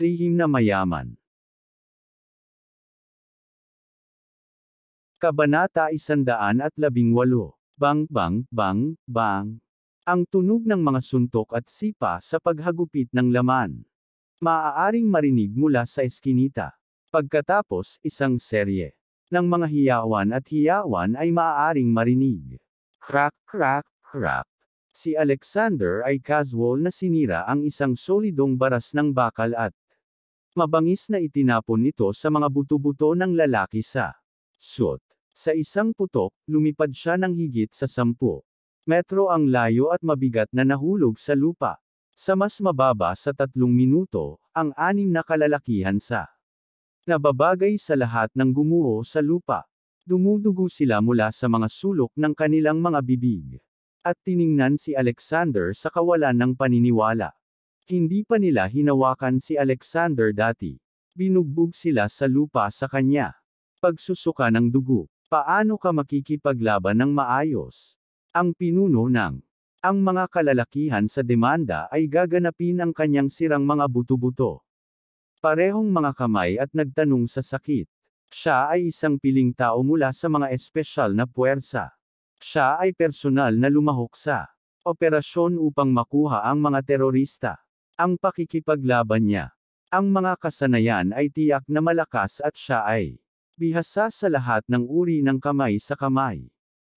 Lihim na mayaman. Kabanata 118. Bang, bang, bang, bang. Ang tunog ng mga suntok at sipa sa paghagupit ng laman. Maaaring marinig mula sa eskinita. Pagkatapos, isang serye ng mga hiyawan at hiyawan ay maaaring marinig. Crack, crack, crack. Si Alexander ay casual na sinira ang isang solidong baras ng bakal at Mabangis na itinapon nito sa mga buto-buto ng lalaki sa suot. Sa isang putok, lumipad siya ng higit sa sampu metro ang layo at mabigat na nahulog sa lupa. Sa mas mababa sa tatlong minuto, ang anim na kalalakihan sa nababagay sa lahat ng gumuo sa lupa. Dumudugo sila mula sa mga sulok ng kanilang mga bibig. At tiningnan si Alexander sa kawalan ng paniniwala. Hindi pa nila hinawakan si Alexander dati. Binugbog sila sa lupa sa kanya. Pagsusuka ng dugo. Paano ka makikipaglaban ng maayos? Ang pinuno ng ang mga kalalakihan sa demanda ay gaganapin ang kanyang sirang mga buto-buto. Parehong mga kamay at nagtanong sa sakit. Siya ay isang piling tao mula sa mga espesyal na puwersa. Siya ay personal na lumahok sa operasyon upang makuha ang mga terorista ang pakikipaglaban niya. Ang mga kasanayan ay tiyak na malakas at siya ay bihasa sa lahat ng uri ng kamay sa kamay.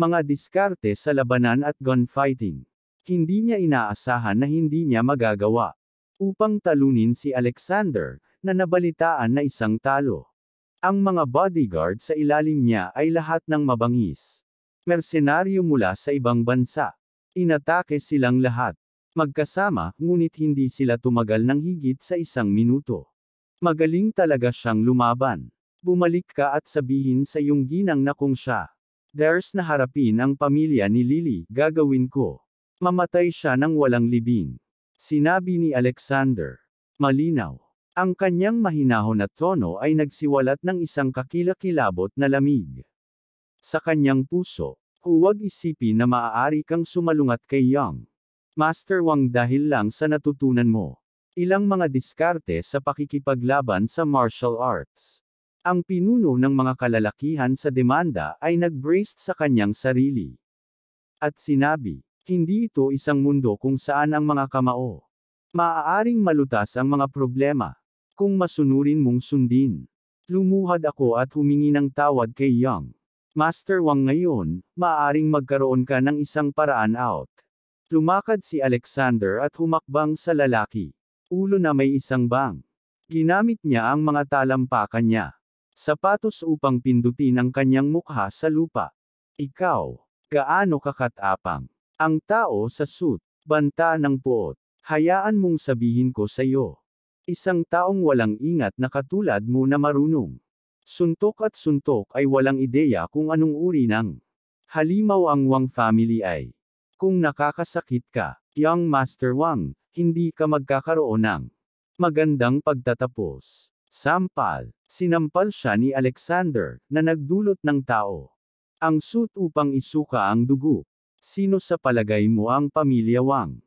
Mga diskarte sa labanan at gunfighting. Hindi niya inaasahan na hindi niya magagawa. Upang talunin si Alexander, na nabalitaan na isang talo. Ang mga bodyguard sa ilalim niya ay lahat ng mabangis. Mercenaryo mula sa ibang bansa. Inatake silang lahat. Magkasama, ngunit hindi sila tumagal ng higit sa isang minuto. Magaling talaga siyang lumaban. Bumalik ka at sabihin sa iyong ginang na kung siya. Dares na harapin ang pamilya ni Lily, gagawin ko. Mamatay siya ng walang libing. Sinabi ni Alexander. Malinaw. Ang kanyang mahinahon na tono ay nagsiwalat ng isang kakilakilabot na lamig. Sa kanyang puso, huwag isipin na maaari kang sumalungat kay Young. Master Wang dahil lang sa natutunan mo. Ilang mga diskarte sa pakikipaglaban sa martial arts. Ang pinuno ng mga kalalakihan sa demanda ay nag-braced sa kanyang sarili. At sinabi, hindi ito isang mundo kung saan ang mga kamao. Maaaring malutas ang mga problema. Kung masunurin mong sundin. Lumuhad ako at humingi ng tawad kay Young. Master Wang ngayon, maaaring magkaroon ka ng isang paraan out. Lumakad si Alexander at humakbang sa lalaki. Ulo na may isang bang. Ginamit niya ang mga talampakan niya. Sapatos upang pindutin ang kanyang mukha sa lupa. Ikaw, gaano kakatapang. Ang tao sa suit, banta ng puot. Hayaan mong sabihin ko sa iyo. Isang taong walang ingat na katulad mo na marunong. Suntok at suntok ay walang ideya kung anong uri ng halimaw ang Wang family ay kung nakakasakit ka, Young Master Wang, hindi ka magkakaroon ng magandang pagtatapos. Sampal, sinampal siya ni Alexander, na nagdulot ng tao. Ang suit upang isuka ang dugo. Sino sa palagay mo ang pamilya Wang?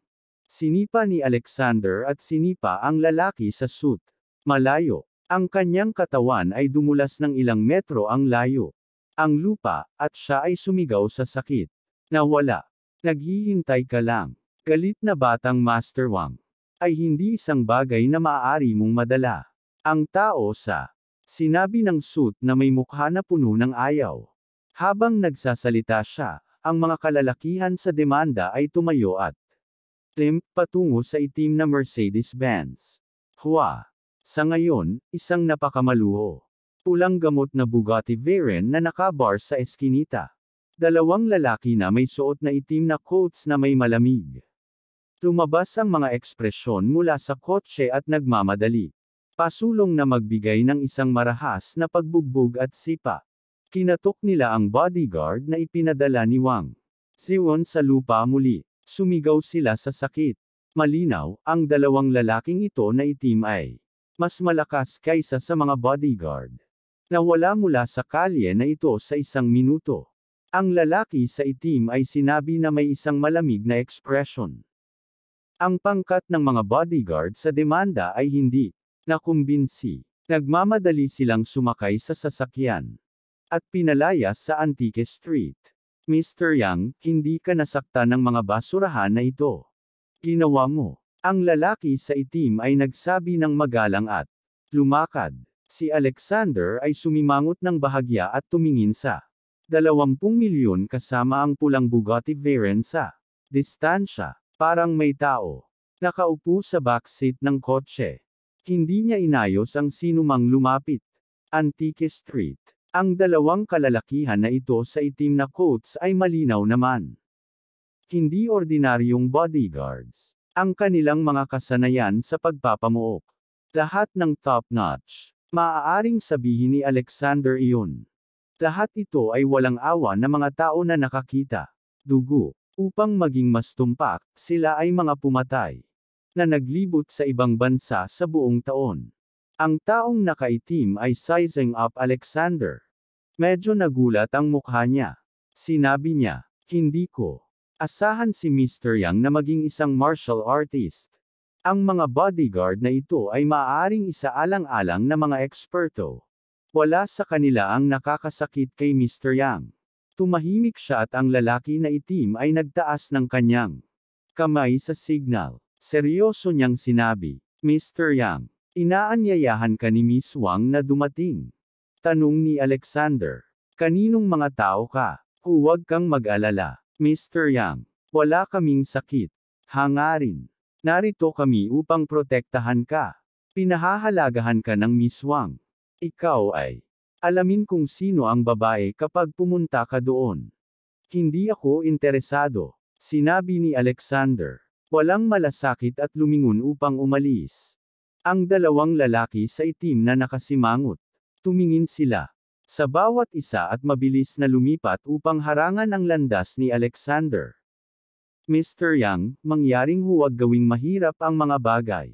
Sinipa ni Alexander at sinipa ang lalaki sa suit. Malayo. Ang kanyang katawan ay dumulas ng ilang metro ang layo. Ang lupa, at siya ay sumigaw sa sakit. Nawala. Naghihintay ka lang. Galit na batang Master Wang ay hindi isang bagay na maaari mong madala. Ang tao sa sinabi ng suit na may mukha na puno ng ayaw. Habang nagsasalita siya, ang mga kalalakihan sa demanda ay tumayo at trim patungo sa itim na Mercedes-Benz. Hua! Sa ngayon, isang napakamaluho. Pulang gamot na Bugatti Veyron na nakabar sa eskinita. Dalawang lalaki na may suot na itim na coats na may malamig. Tumabas ang mga ekspresyon mula sa kotse at nagmamadali. Pasulong na magbigay ng isang marahas na pagbugbog at sipa. Kinatok nila ang bodyguard na ipinadala ni Wang. Siwon sa lupa muli. Sumigaw sila sa sakit. Malinaw, ang dalawang lalaking ito na itim ay mas malakas kaysa sa mga bodyguard. Nawala mula sa kalye na ito sa isang minuto. Ang lalaki sa itim ay sinabi na may isang malamig na ekspresyon. Ang pangkat ng mga bodyguard sa demanda ay hindi nakumbinsi. Nagmamadali silang sumakay sa sasakyan at pinalayas sa Antique Street. Mr. Yang, hindi ka nasakta ng mga basurahan na ito. Ginawa mo. Ang lalaki sa itim ay nagsabi ng magalang at lumakad. Si Alexander ay sumimangot ng bahagya at tumingin sa 20 milyon kasama ang pulang Bugatti Veyron sa distansya. Parang may tao. Nakaupo sa backseat ng kotse. Hindi niya inayos ang sinumang lumapit. Antique Street. Ang dalawang kalalakihan na ito sa itim na coats ay malinaw naman. Hindi ordinaryong bodyguards. Ang kanilang mga kasanayan sa pagpapamuok. Lahat ng top-notch. Maaaring sabihin ni Alexander iyon. Lahat ito ay walang awa na mga tao na nakakita. Dugo. Upang maging mas tumpak, sila ay mga pumatay. Na naglibot sa ibang bansa sa buong taon. Ang taong nakaitim ay sizing up Alexander. Medyo nagulat ang mukha niya. Sinabi niya, hindi ko. Asahan si Mr. Yang na maging isang martial artist. Ang mga bodyguard na ito ay maaaring alang alang na mga eksperto. Wala sa kanila ang nakakasakit kay Mr. Yang. Tumahimik siya at ang lalaki na itim ay nagtaas ng kanyang kamay sa signal. Seryoso niyang sinabi, Mr. Yang, inaanyayahan ka ni Miss Wang na dumating. Tanong ni Alexander, kaninong mga tao ka? Huwag kang mag-alala, Mr. Yang, wala kaming sakit. Hangarin. Narito kami upang protektahan ka. Pinahahalagahan ka ng Miss Wang. Ikaw ay. Alamin kung sino ang babae kapag pumunta ka doon. Hindi ako interesado. Sinabi ni Alexander. Walang malasakit at lumingon upang umalis. Ang dalawang lalaki sa itim na nakasimangot. Tumingin sila. Sa bawat isa at mabilis na lumipat upang harangan ang landas ni Alexander. Mr. Yang, mangyaring huwag gawing mahirap ang mga bagay.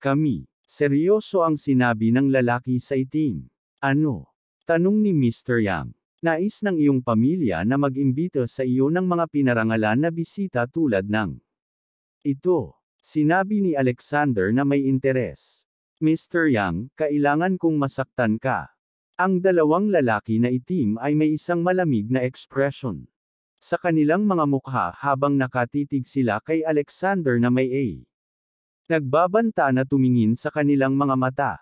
Kami. Seryoso ang sinabi ng lalaki sa itim. Ano? Tanong ni Mr. Yang. Nais ng iyong pamilya na mag-imbita sa iyo ng mga pinarangalan na bisita tulad ng ito. Sinabi ni Alexander na may interes. Mr. Yang, kailangan kong masaktan ka. Ang dalawang lalaki na itim ay may isang malamig na expression. Sa kanilang mga mukha habang nakatitig sila kay Alexander na may A. Nagbabanta na tumingin sa kanilang mga mata.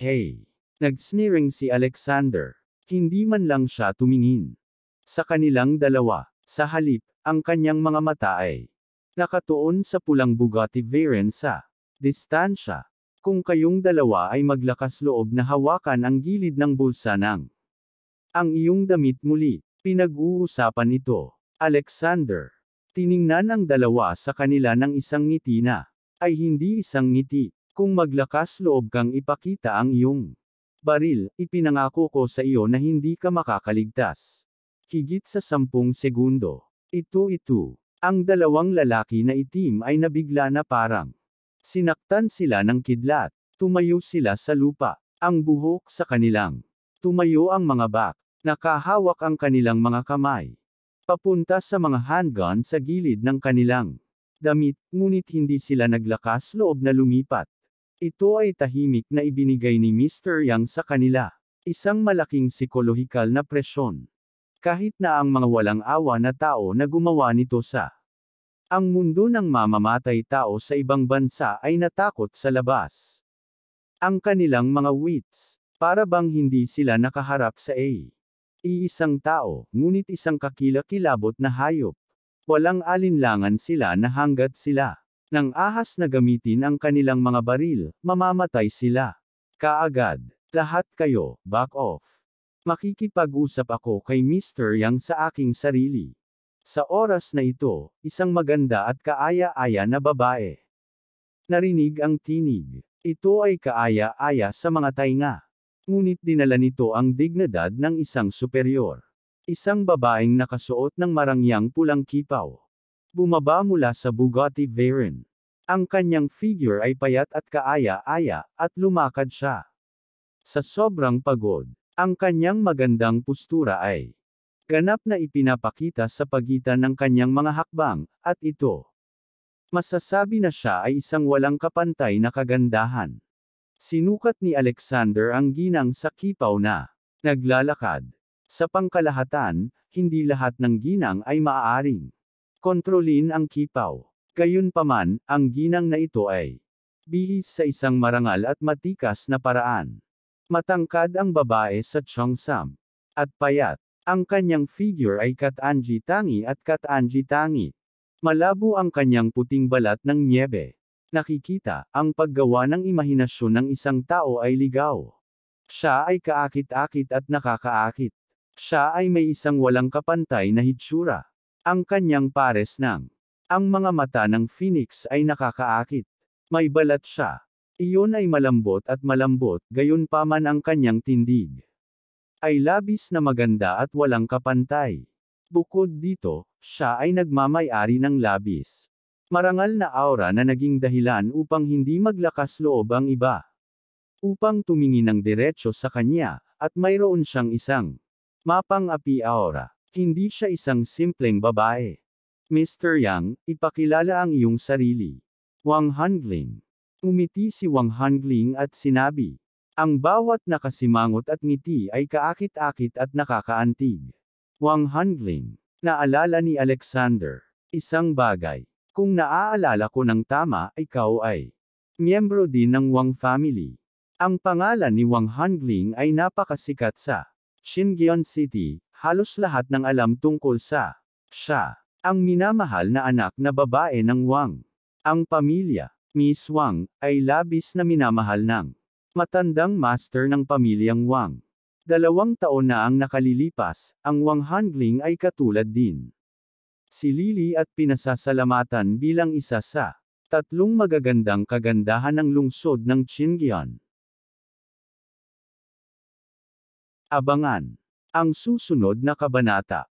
Hey! Nagsneering si Alexander. Hindi man lang siya tumingin. Sa kanilang dalawa, sa halip, ang kanyang mga mata ay nakatuon sa pulang Bugatti Veyron sa distansya. Kung kayong dalawa ay maglakas loob na hawakan ang gilid ng bulsa ng ang iyong damit muli, pinag-uusapan ito. Alexander. Tiningnan ang dalawa sa kanila ng isang ngiti na ay hindi isang ngiti. Kung maglakas loob kang ipakita ang iyong baril, ipinangako ko sa iyo na hindi ka makakaligtas. Higit sa sampung segundo. Ito ito. Ang dalawang lalaki na itim ay nabigla na parang sinaktan sila ng kidlat. Tumayo sila sa lupa. Ang buhok sa kanilang. Tumayo ang mga bak. Nakahawak ang kanilang mga kamay. Papunta sa mga handgun sa gilid ng kanilang damit, ngunit hindi sila naglakas loob na lumipat. Ito ay tahimik na ibinigay ni Mr. Yang sa kanila. Isang malaking psikolohikal na presyon. Kahit na ang mga walang awa na tao na gumawa nito sa ang mundo ng mamamatay tao sa ibang bansa ay natakot sa labas. Ang kanilang mga wits, para bang hindi sila nakaharap sa A. Iisang tao, ngunit isang kakilakilabot na hayop. Walang alinlangan sila na hanggat sila nang ahas na gamitin ang kanilang mga baril, mamamatay sila. Kaagad, lahat kayo, back off. Makikipag-usap ako kay Mr. Yang sa aking sarili. Sa oras na ito, isang maganda at kaaya-aya na babae. Narinig ang tinig. Ito ay kaaya-aya sa mga tainga. Ngunit dinala nito ang dignidad ng isang superior. Isang babaeng nakasuot ng marangyang pulang kipaw. Bumaba mula sa Bugatti Veyron. Ang kanyang figure ay payat at kaaya-aya, at lumakad siya. Sa sobrang pagod, ang kanyang magandang postura ay ganap na ipinapakita sa pagitan ng kanyang mga hakbang, at ito. Masasabi na siya ay isang walang kapantay na kagandahan. Sinukat ni Alexander ang ginang sa kipaw na naglalakad. Sa pangkalahatan, hindi lahat ng ginang ay maaaring kontrolin ang kipaw. Gayunpaman, ang ginang na ito ay bihis sa isang marangal at matikas na paraan. Matangkad ang babae sa Cheongsam. At payat. Ang kanyang figure ay katanji tangi at katanji tangi. Malabo ang kanyang puting balat ng niebe. Nakikita, ang paggawa ng imahinasyon ng isang tao ay ligaw. Siya ay kaakit-akit at nakakaakit. Siya ay may isang walang kapantay na hitsura. Ang kanyang pares ng ang mga mata ng Phoenix ay nakakaakit. May balat siya. Iyon ay malambot at malambot, gayon pa man ang kanyang tindig. Ay labis na maganda at walang kapantay. Bukod dito, siya ay nagmamayari ng labis. Marangal na aura na naging dahilan upang hindi maglakas loob ang iba. Upang tumingin ng diretsyo sa kanya, at mayroon siyang isang Mapang Api Aura. Hindi siya isang simpleng babae. Mr. Yang, ipakilala ang iyong sarili. Wang Hangling. Umiti si Wang Hangling at sinabi. Ang bawat nakasimangot at ngiti ay kaakit-akit at nakakaantig. Wang Hangling. Naalala ni Alexander. Isang bagay. Kung naaalala ko ng tama, ikaw ay miyembro din ng Wang family. Ang pangalan ni Wang Hangling ay napakasikat sa Shingion City, halos lahat ng alam tungkol sa siya, ang minamahal na anak na babae ng Wang. Ang pamilya, Miss Wang, ay labis na minamahal ng matandang master ng pamilyang Wang. Dalawang taon na ang nakalilipas, ang Wang Handling ay katulad din. Si Lily at pinasasalamatan bilang isa sa tatlong magagandang kagandahan ng lungsod ng Qingyan. Abangan ang susunod na kabanata.